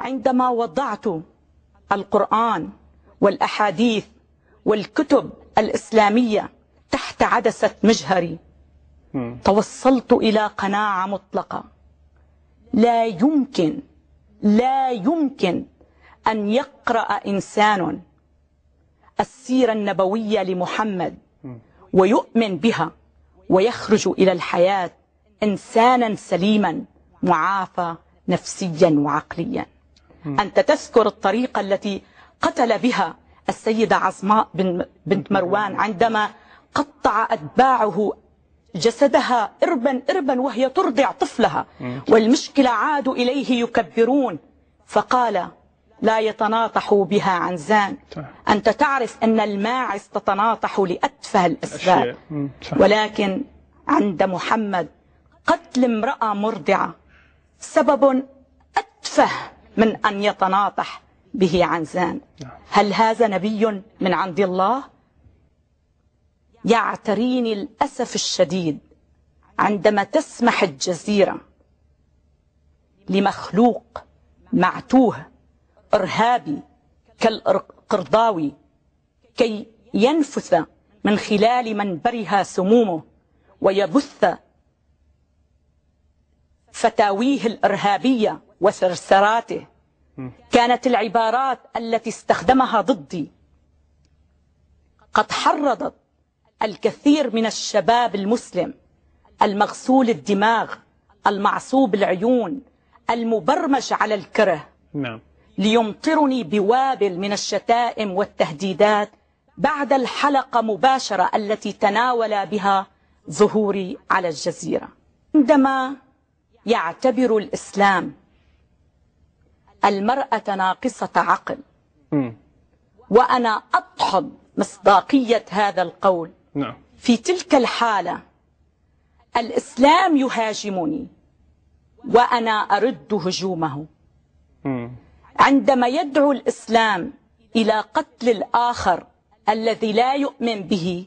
عندما وضعت القرآن والأحاديث والكتب الإسلامية تحت عدسة مجهري توصلت إلى قناعة مطلقة لا يمكن لا يمكن أن يقرأ إنسان السيرة النبوية لمحمد ويؤمن بها ويخرج إلى الحياة إنسانا سليما معافى نفسيا وعقليا أنت تذكر الطريقة التي قتل بها السيدة عصماء بنت مروان عندما قطع أتباعه جسدها إربا إربا وهي ترضع طفلها والمشكلة عادوا إليه يكبرون فقال لا يتناطح بها عنزان أنت تعرف أن الماعز تتناطح لأتفه الأسباب ولكن عند محمد قتل امرأة مرضعة سبب أتفه من أن يتناطح به عنزان نعم. هل هذا نبي من عند الله يعتريني الأسف الشديد عندما تسمح الجزيرة لمخلوق معتوه إرهابي كالقرضاوي كي ينفث من خلال منبرها سمومه ويبث فتاويه الإرهابية وثرثراته كانت العبارات التي استخدمها ضدي قد حرضت الكثير من الشباب المسلم المغسول الدماغ المعصوب العيون المبرمج على الكره نعم. ليمطرني بوابل من الشتائم والتهديدات بعد الحلقة مباشرة التي تناول بها ظهوري على الجزيرة عندما يعتبر الإسلام المرأة ناقصة عقل وأنا أدحض مصداقية هذا القول نعم. في تلك الحالة الإسلام يهاجمني وأنا أرد هجومه عندما يدعو الإسلام إلى قتل الآخر الذي لا يؤمن به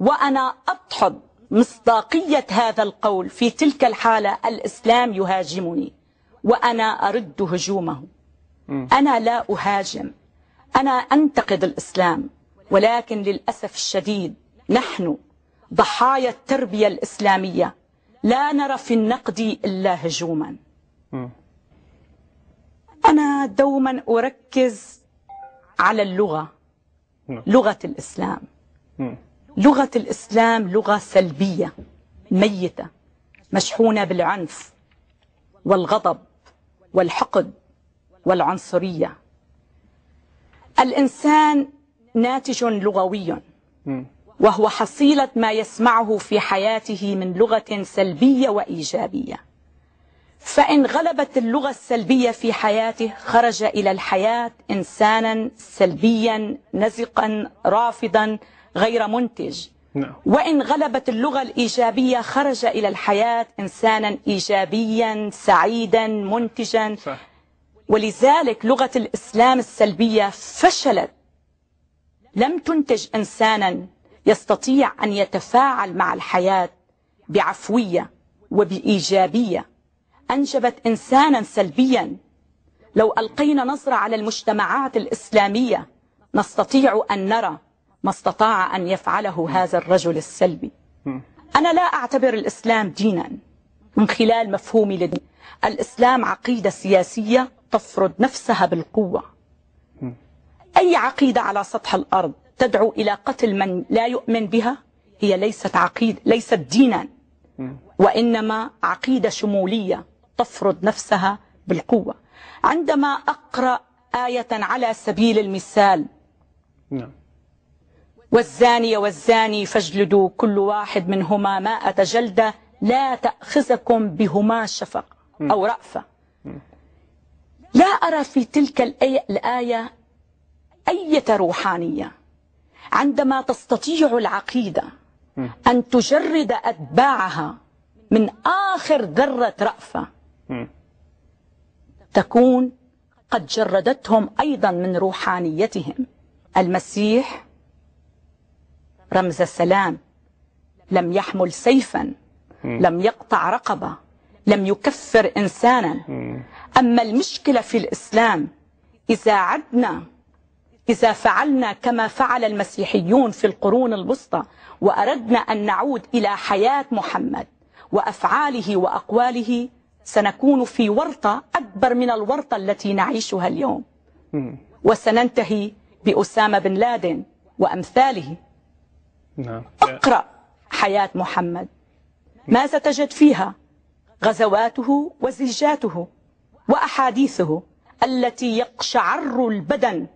وأنا أدحض مصداقية هذا القول في تلك الحالة الإسلام يهاجمني وأنا أرد هجومه أنا لا أهاجم أنا أنتقد الإسلام ولكن للأسف الشديد نحن ضحايا التربية الإسلامية لا نرى في النقد إلا هجوما أنا دوما أركز على اللغة نعم. لغة الإسلام لغة الإسلام لغة سلبية ميتة مشحونة بالعنف والغضب والحقد والعنصرية الإنسان ناتج لغوي وهو حصيلة ما يسمعه في حياته من لغة سلبية وإيجابية فإن غلبت اللغة السلبية في حياته خرج إلى الحياة إنسانا سلبيا نزقا رافضا غير منتج نعم. وإن غلبت اللغة الإيجابية خرج إلى الحياة إنسانا إيجابيا سعيدا منتجا صح. ولذلك لغة الإسلام السلبية فشلت لم تنتج إنسانا يستطيع أن يتفاعل مع الحياة بعفوية وبإيجابية أنجبت إنسانا سلبيا لو ألقينا نظرة على المجتمعات الإسلامية نستطيع أن نرى ما استطاع أن يفعله هذا الرجل السلبي أنا لا أعتبر الإسلام دينا من خلال مفهومي للدين الإسلام عقيدة سياسية تفرض نفسها بالقوة أي عقيدة على سطح الأرض تدعو إلى قتل من لا يؤمن بها هي ليست عقيدة ليست دينا وإنما عقيدة شمولية تفرض نفسها بالقوة عندما أقرأ آية على سبيل المثال نعم والزانية والزاني فاجلدوا كل واحد منهما ماء جلدة لا تأخذكم بهما شفقة أو رأفة لا أرى في تلك الآية أي روحانية عندما تستطيع العقيدة أن تجرد أتباعها من آخر ذرة رأفة تكون قد جردتهم أيضا من روحانيتهم المسيح رمز السلام لم يحمل سيفا لم يقطع رقبة لم يكفر إنسانا أما المشكلة في الإسلام إذا عدنا إذا فعلنا كما فعل المسيحيون في القرون الوسطى وأردنا أن نعود إلى حياة محمد وأفعاله وأقواله سنكون في ورطة أكبر من الورطة التي نعيشها اليوم وسننتهي بأسامة بن لادن وأمثاله نعم. اقرأ حياة محمد ماذا تجد فيها غزواته وزيجاته وأحاديثه التي يقشعر البدن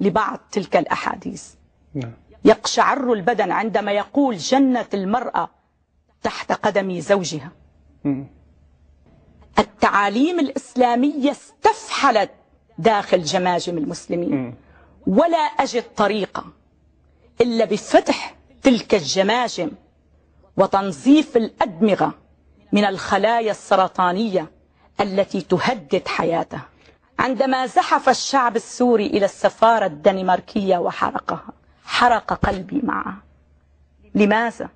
لبعض تلك الأحاديث نعم. يقشعر البدن عندما يقول جنة المرأة تحت قدم زوجها التعاليم الإسلامية استفحلت داخل جماجم المسلمين ولا أجد طريقة إلا بفتح تلك الجماجم وتنظيف الأدمغة من الخلايا السرطانية التي تهدد حياته عندما زحف الشعب السوري إلى السفارة الدنماركية وحرقها حرق قلبي معه لماذا؟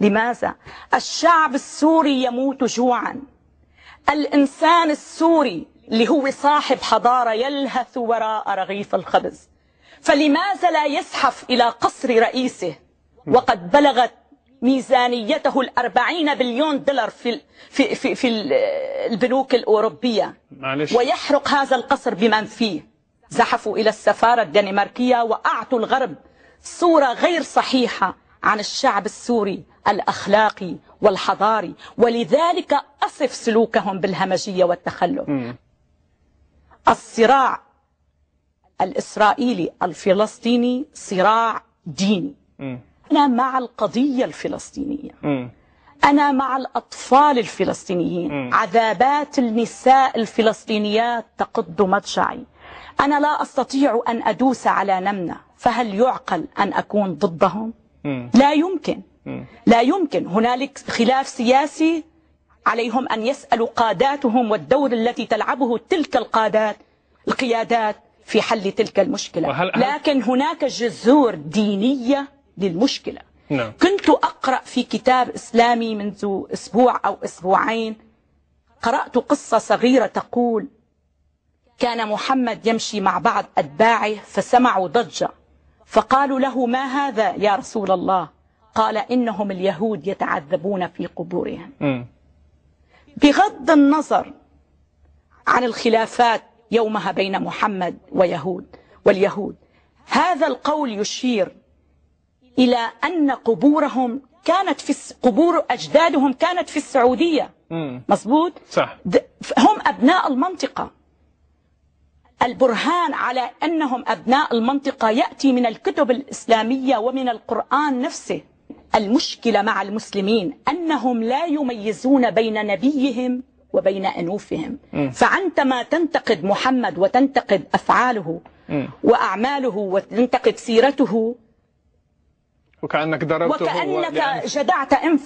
لماذا؟ الشعب السوري يموت جوعا الإنسان السوري اللي هو صاحب حضارة يلهث وراء رغيف الخبز فلماذا لا يزحف إلى قصر رئيسه وقد بلغت ميزانيته الأربعين بليون دولار في في في, في البنوك الأوروبية معلش. ويحرق هذا القصر بمن فيه زحفوا إلى السفارة الدنماركية وأعطوا الغرب صورة غير صحيحة عن الشعب السوري الأخلاقي والحضاري ولذلك أصف سلوكهم بالهمجية والتخلف الصراع الإسرائيلي الفلسطيني صراع ديني م. أنا مع القضية الفلسطينية م. أنا مع الأطفال الفلسطينيين عذابات النساء الفلسطينيات تقض مضجعي أنا لا أستطيع أن أدوس على نمنة فهل يعقل أن أكون ضدهم؟ لا يمكن لا يمكن هنالك خلاف سياسي عليهم أن يسألوا قاداتهم والدور التي تلعبه تلك القادات القيادات في حل تلك المشكلة وهل لكن هناك جذور دينية للمشكلة نعم. كنت أقرأ في كتاب إسلامي منذ أسبوع أو أسبوعين قرأت قصة صغيرة تقول كان محمد يمشي مع بعض أتباعه فسمعوا ضجة فقالوا له ما هذا يا رسول الله قال إنهم اليهود يتعذبون في قبورهم بغض النظر عن الخلافات يومها بين محمد ويهود واليهود هذا القول يشير إلى أن قبورهم كانت في قبور أجدادهم كانت في السعودية مظبوط صح هم أبناء المنطقة البرهان على أنهم أبناء المنطقة يأتي من الكتب الإسلامية ومن القرآن نفسه المشكلة مع المسلمين أنهم لا يميزون بين نبيهم وبين أنوفهم م. فعندما تنتقد محمد وتنتقد أفعاله م. وأعماله وتنتقد سيرته وكأنك ضربته وكأنك جدعت أنفه